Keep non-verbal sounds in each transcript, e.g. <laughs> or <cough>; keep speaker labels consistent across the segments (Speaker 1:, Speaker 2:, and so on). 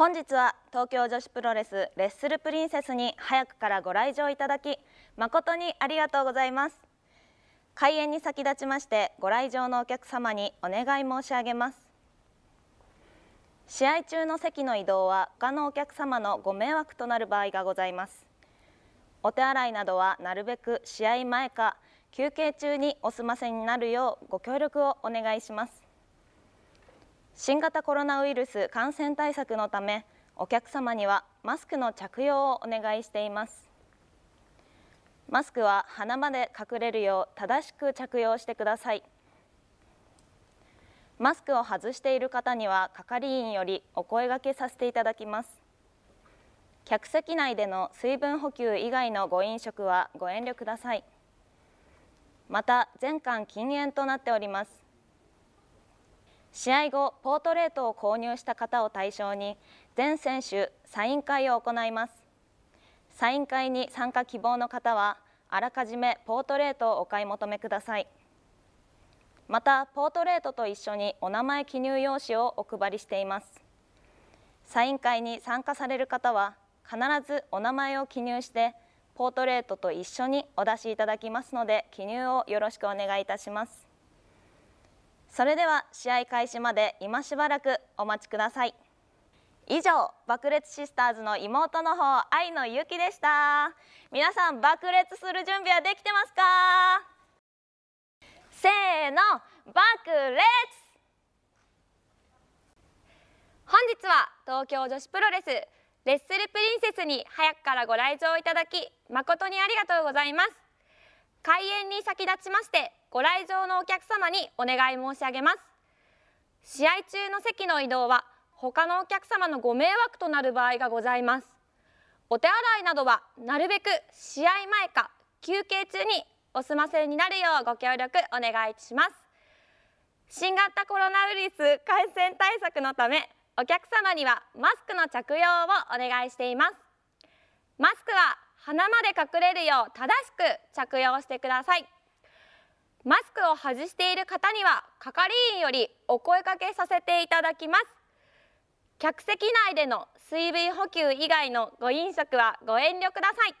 Speaker 1: 本日は東京女子プロレスレッスルプリンセスに早くからご来場いただき誠にありがとうございます開演に先立ちましてご来場のお客様にお願い申し上げます試合中の席の移動は他のお客様のご迷惑となる場合がございますお手洗いなどはなるべく試合前か休憩中にお済ませになるようご協力をお願いします新型コロナウイルス感染対策のためお客様にはマスクの着用をお願いしていますマスクは鼻まで隠れるよう正しく着用してくださいマスクを外している方には係員よりお声がけさせていただきます客席内での水分補給以外のご飲食はご遠慮くださいまた全館禁煙となっております試合後ポートレートを購入した方を対象に全選手サイン会を行いますサイン会に参加希望の方はあらかじめポートレートをお買い求めくださいまたポートレートと一緒にお名前記入用紙をお配りしていますサイン会に参加される方は必ずお名前を記入してポートレートと一緒にお出しいただきますので記入をよろしくお願いいたしますそれでは試合開始まで今しばらくお待ちください以上爆裂シスターズの妹の方愛のゆきでし
Speaker 2: た皆さん爆裂する準備はできてますかせーの爆裂本日は東京女子プロレスレッスルプリンセスに早くからご来場いただき誠にありがとうございます開演に先立ちましてご来場のお客様にお願い申し上げます試合中の席の移動は他のお客様のご迷惑となる場合がございますお手洗いなどはなるべく試合前か休憩中にお済ませになるようご協力お願いします新型コロナウイルス感染対策のためお客様にはマスクの着用をお願いしていますマスクは鼻まで隠れるよう正しく着用してくださいマスクを外している方には係員よりお声かけさせていただきます客席内での水分補給以外のご飲食はご遠慮ください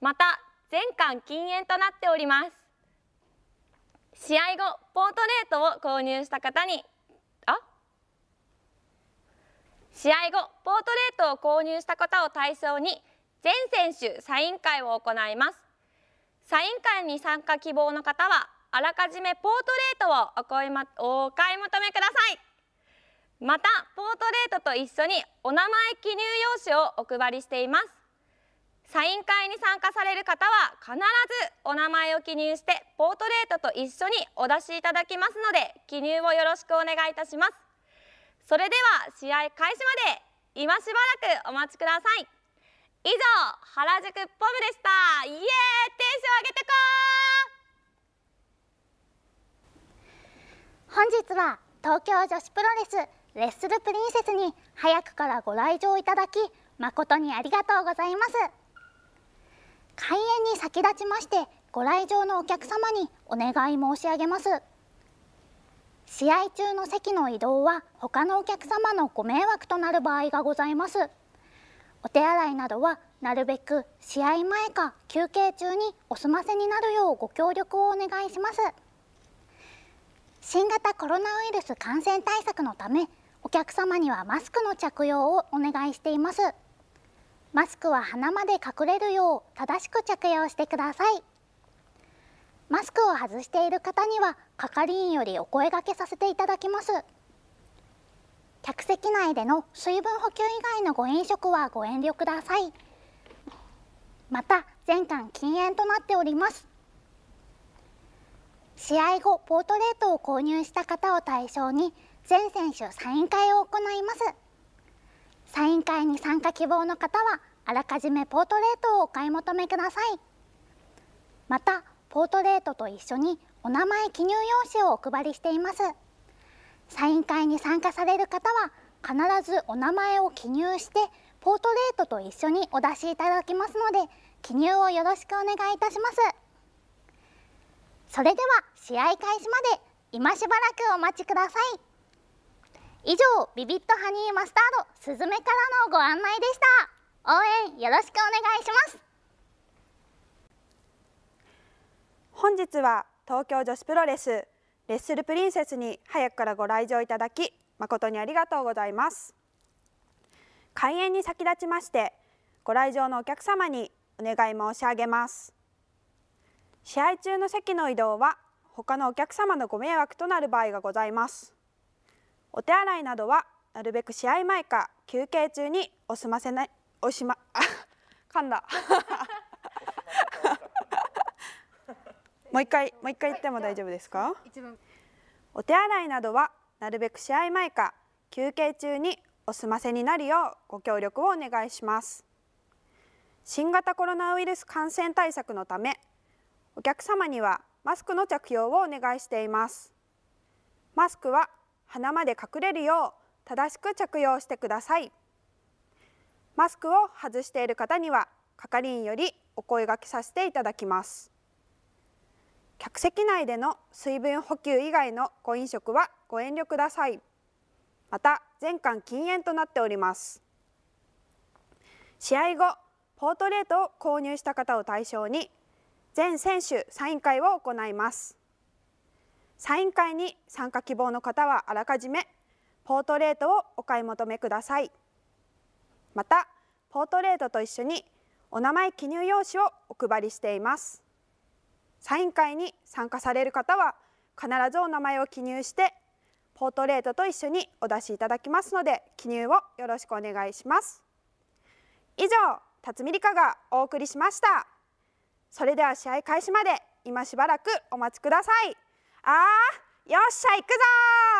Speaker 2: また全館禁煙となっております試合後ポートレートを購入した方にあ試合後ポートレートを購入した方を対象に全選手サイン会を行いますイン会に参加希望の方はあらかじめポートレートをお買い,、ま、お買い求めくださいまたポートレートと一緒にお名前記入用紙をお配りしていますサイン会に参加される方は必ずお名前を記入してポートレートと一緒にお出しいただきますので記入をよろしくお願いいたしますそれでは試合開始まで今しばらくお待ちください以上原宿ポムでした
Speaker 3: 本日は東京女子プロレスレッスルプリンセスに早くからご来場いただき誠にありがとうございます開演に先立ちましてご来場のお客様にお願い申し上げます試合中の席の移動は他のお客様のご迷惑となる場合がございますお手洗いなどはなるべく試合前か休憩中にお済ませになるようご協力をお願いします新型コロナウイルス感染対策のためお客様にはマスクの着用をお願いしていますマスクは鼻まで隠れるよう正しく着用してくださいマスクを外している方には係員よりお声掛けさせていただきます客席内での水分補給以外のご飲食はご遠慮くださいまた全館禁煙となっております試合後ポートレートを購入した方を対象に全選手サイン会を行いますサイン会に参加希望の方はあらかじめポートレートをお買い求めくださいまたポートレートと一緒にお名前記入用紙をお配りしていますサイン会に参加される方は必ずお名前を記入してポートレートと一緒にお出しいただきますので記入をよろしくお願いいたしますそれでは試合開始まで今しばらくお待ちください以上ビビットハニーマスタードスズメからのご案内でした応援よろしくお願いします
Speaker 4: 本日は東京女子プロレスレッスルプリンセスに早くからご来場いただき誠にありがとうございます開演に先立ちましてご来場のお客様にお願い申し上げます試合中の席の移動は他のお客様のご迷惑となる場合がございますお手洗いなどはなるべく試合前か休憩中にお済ませないおしま <laughs> 噛んだもう一回もう一回言っても大丈夫ですか、はい、お手洗いなどはなるべく試合前か休憩中にお済ませになるようご協力をお願いします新型コロナウイルス感染対策のためお客様にはマスクの着用をお願いしていますマスクは鼻まで隠れるよう正しく着用してくださいマスクを外している方には係員よりお声掛けさせていただきます客席内での水分補給以外のご飲食はご遠慮くださいまた全館禁煙となっております試合後ポートレートを購入した方を対象に全選手サイン会を行いますサイン会に参加希望の方はあらかじめポートレートをお買い求めくださいまたポートレートと一緒にお名前記入用紙をお配りしていますサイン会に参加される方は必ずお名前を記入してポートレートと一緒にお出しいただきますので記入をよろしくお願いします以上辰巳理香がお送りしましたそれでは試合開始まで今しばらくお待ちくださいあーよっしゃ行くぞ